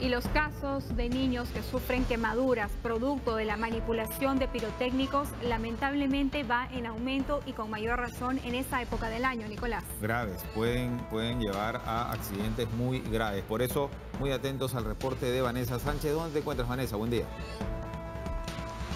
y los casos de niños que sufren quemaduras producto de la manipulación de pirotécnicos lamentablemente va en aumento y con mayor razón en esta época del año, Nicolás. Graves, pueden, pueden llevar a accidentes muy graves. Por eso, muy atentos al reporte de Vanessa Sánchez. ¿Dónde te encuentras, Vanessa? Buen día.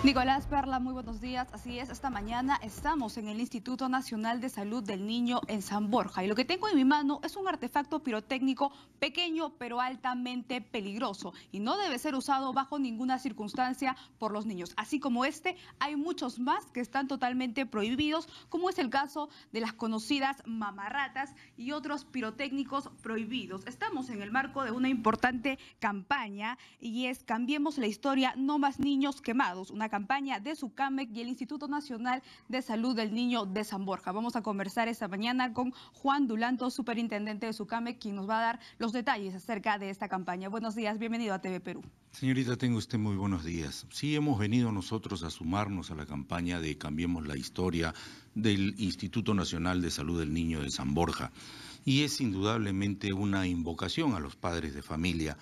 Nicolás Perla, muy buenos días. Así es, esta mañana estamos en el Instituto Nacional de Salud del Niño en San Borja y lo que tengo en mi mano es un artefacto pirotécnico pequeño pero altamente peligroso y no debe ser usado bajo ninguna circunstancia por los niños. Así como este, hay muchos más que están totalmente prohibidos, como es el caso de las conocidas mamarratas y otros pirotécnicos prohibidos. Estamos en el marco de una importante campaña y es Cambiemos la historia, no más niños quemados, campaña de SUCAMEC y el Instituto Nacional de Salud del Niño de San Borja. Vamos a conversar esta mañana con Juan Dulanto, superintendente de SUCAMEC, quien nos va a dar los detalles acerca de esta campaña. Buenos días, bienvenido a TV Perú. Señorita, tengo usted muy buenos días. Sí, hemos venido nosotros a sumarnos a la campaña de Cambiemos la Historia del Instituto Nacional de Salud del Niño de San Borja. Y es indudablemente una invocación a los padres de familia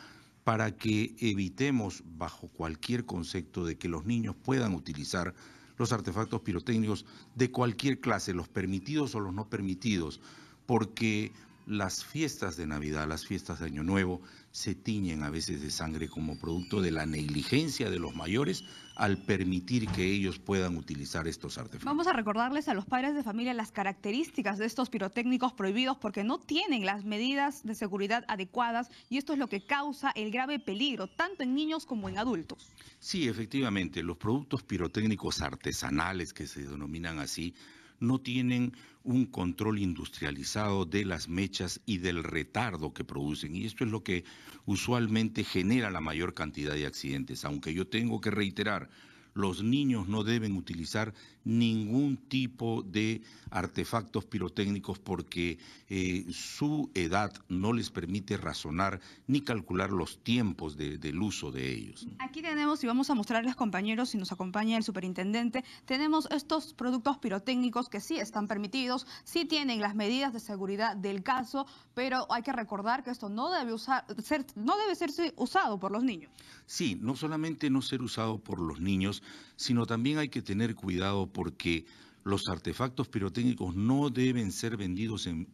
para que evitemos bajo cualquier concepto de que los niños puedan utilizar los artefactos pirotécnicos de cualquier clase, los permitidos o los no permitidos, porque las fiestas de Navidad, las fiestas de Año Nuevo, se tiñen a veces de sangre como producto de la negligencia de los mayores al permitir que ellos puedan utilizar estos artefactos. Vamos a recordarles a los padres de familia las características de estos pirotécnicos prohibidos porque no tienen las medidas de seguridad adecuadas y esto es lo que causa el grave peligro, tanto en niños como en adultos. Sí, efectivamente, los productos pirotécnicos artesanales que se denominan así no tienen un control industrializado de las mechas y del retardo que producen. Y esto es lo que usualmente genera la mayor cantidad de accidentes. Aunque yo tengo que reiterar, los niños no deben utilizar ningún tipo de artefactos pirotécnicos porque eh, su edad no les permite razonar ni calcular los tiempos del uso de ellos. Aquí tenemos, y vamos a mostrarles compañeros, si nos acompaña el superintendente, tenemos estos productos pirotécnicos que sí están permitidos, sí tienen las medidas de seguridad del caso, pero hay que recordar que esto no debe, usar, ser, no debe ser usado por los niños. Sí, no solamente no ser usado por los niños, sino también hay que tener cuidado porque los artefactos pirotécnicos no deben ser vendidos en,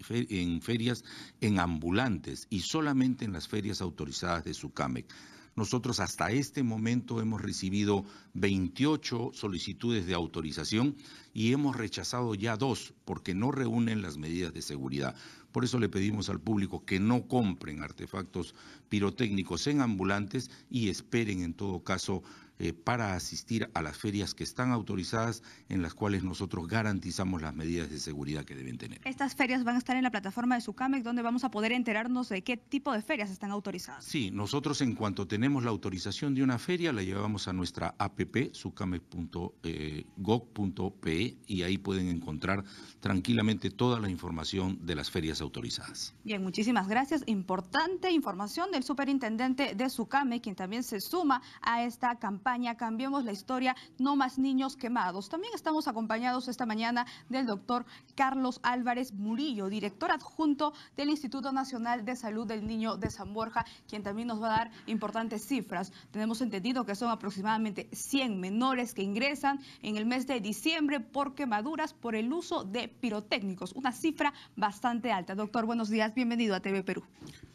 ferias, en ambulantes y solamente en las ferias autorizadas de SUCAMEC. Nosotros hasta este momento hemos recibido 28 solicitudes de autorización y hemos rechazado ya dos porque no reúnen las medidas de seguridad. Por eso le pedimos al público que no compren artefactos pirotécnicos en ambulantes y esperen en todo caso eh, para asistir a las ferias que están autorizadas, en las cuales nosotros garantizamos las medidas de seguridad que deben tener. Estas ferias van a estar en la plataforma de SUCAMEC, donde vamos a poder enterarnos de qué tipo de ferias están autorizadas. Sí, nosotros en cuanto tenemos la autorización de una feria, la llevamos a nuestra app, sucamec.gov.pe, eh, y ahí pueden encontrar tranquilamente toda la información de las ferias autorizadas. Bien, muchísimas gracias. Importante información del superintendente de SUCAMEC, quien también se suma a esta campaña campaña Cambiemos la Historia, No Más Niños Quemados. También estamos acompañados esta mañana del doctor Carlos Álvarez Murillo, director adjunto del Instituto Nacional de Salud del Niño de San Borja, quien también nos va a dar importantes cifras. Tenemos entendido que son aproximadamente 100 menores que ingresan en el mes de diciembre por quemaduras por el uso de pirotécnicos, una cifra bastante alta. Doctor, buenos días, bienvenido a TV Perú.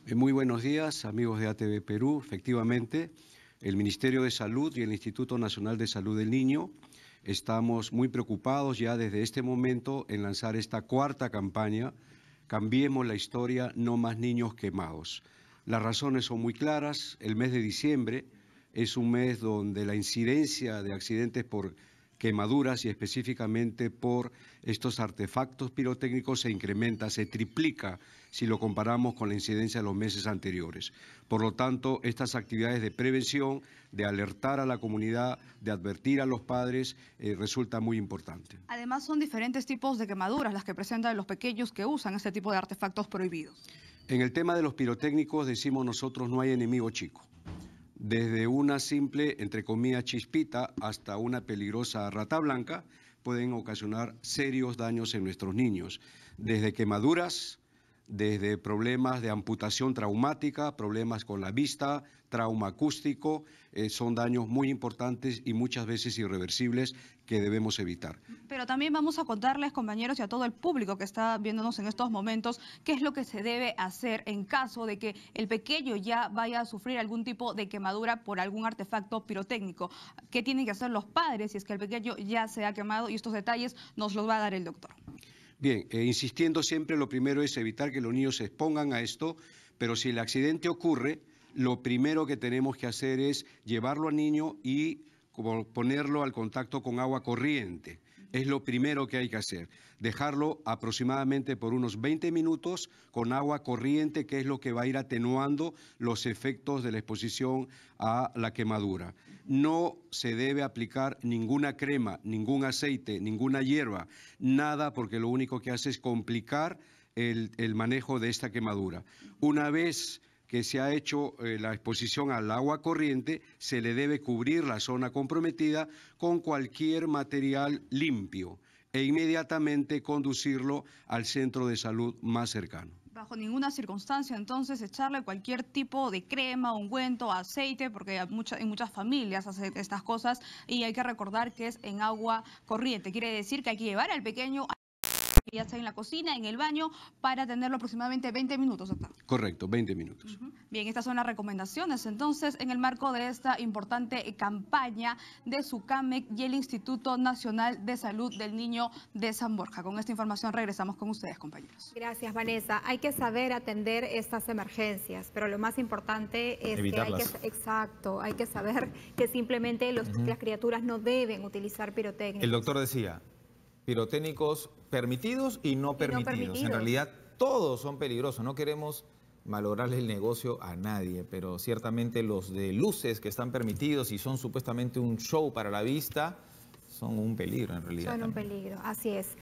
Eh, muy buenos días, amigos de ATV Perú. Efectivamente, el Ministerio de Salud y el Instituto Nacional de Salud del Niño estamos muy preocupados ya desde este momento en lanzar esta cuarta campaña, Cambiemos la historia, no más niños quemados. Las razones son muy claras, el mes de diciembre es un mes donde la incidencia de accidentes por quemaduras y específicamente por estos artefactos pirotécnicos se incrementa, se triplica si lo comparamos con la incidencia de los meses anteriores. Por lo tanto, estas actividades de prevención, de alertar a la comunidad, de advertir a los padres, eh, resulta muy importante. Además, son diferentes tipos de quemaduras las que presentan los pequeños que usan este tipo de artefactos prohibidos. En el tema de los pirotécnicos decimos nosotros no hay enemigo chico desde una simple, entre comillas, chispita hasta una peligrosa rata blanca, pueden ocasionar serios daños en nuestros niños, desde quemaduras desde problemas de amputación traumática, problemas con la vista, trauma acústico, eh, son daños muy importantes y muchas veces irreversibles que debemos evitar. Pero también vamos a contarles, compañeros, y a todo el público que está viéndonos en estos momentos, qué es lo que se debe hacer en caso de que el pequeño ya vaya a sufrir algún tipo de quemadura por algún artefacto pirotécnico. ¿Qué tienen que hacer los padres si es que el pequeño ya se ha quemado? Y estos detalles nos los va a dar el doctor. Bien, eh, insistiendo siempre, lo primero es evitar que los niños se expongan a esto, pero si el accidente ocurre, lo primero que tenemos que hacer es llevarlo al niño y ponerlo al contacto con agua corriente. Es lo primero que hay que hacer. Dejarlo aproximadamente por unos 20 minutos con agua corriente, que es lo que va a ir atenuando los efectos de la exposición a la quemadura. No se debe aplicar ninguna crema, ningún aceite, ninguna hierba, nada, porque lo único que hace es complicar el, el manejo de esta quemadura. Una vez que se ha hecho eh, la exposición al agua corriente, se le debe cubrir la zona comprometida con cualquier material limpio e inmediatamente conducirlo al centro de salud más cercano. Bajo ninguna circunstancia, entonces, echarle cualquier tipo de crema, ungüento, aceite, porque muchas, en muchas familias hacen estas cosas y hay que recordar que es en agua corriente. Quiere decir que hay que llevar al pequeño que ya está en la cocina, en el baño, para tenerlo aproximadamente 20 minutos. Correcto, 20 minutos. Bien, estas son las recomendaciones entonces en el marco de esta importante eh, campaña de SUCAMEC y el Instituto Nacional de Salud del Niño de San Borja. Con esta información regresamos con ustedes, compañeros. Gracias, Vanessa. Hay que saber atender estas emergencias, pero lo más importante es que hay que, exacto, hay que saber que simplemente las criaturas no deben utilizar pirotecnia. El doctor decía, pirotécnicos permitidos y no, permitidos. En realidad todos son peligrosos, no queremos malograrle el negocio a nadie, pero ciertamente los de luces que están permitidos y son supuestamente un show para la vista, son un peligro en realidad. Son un peligro, así es.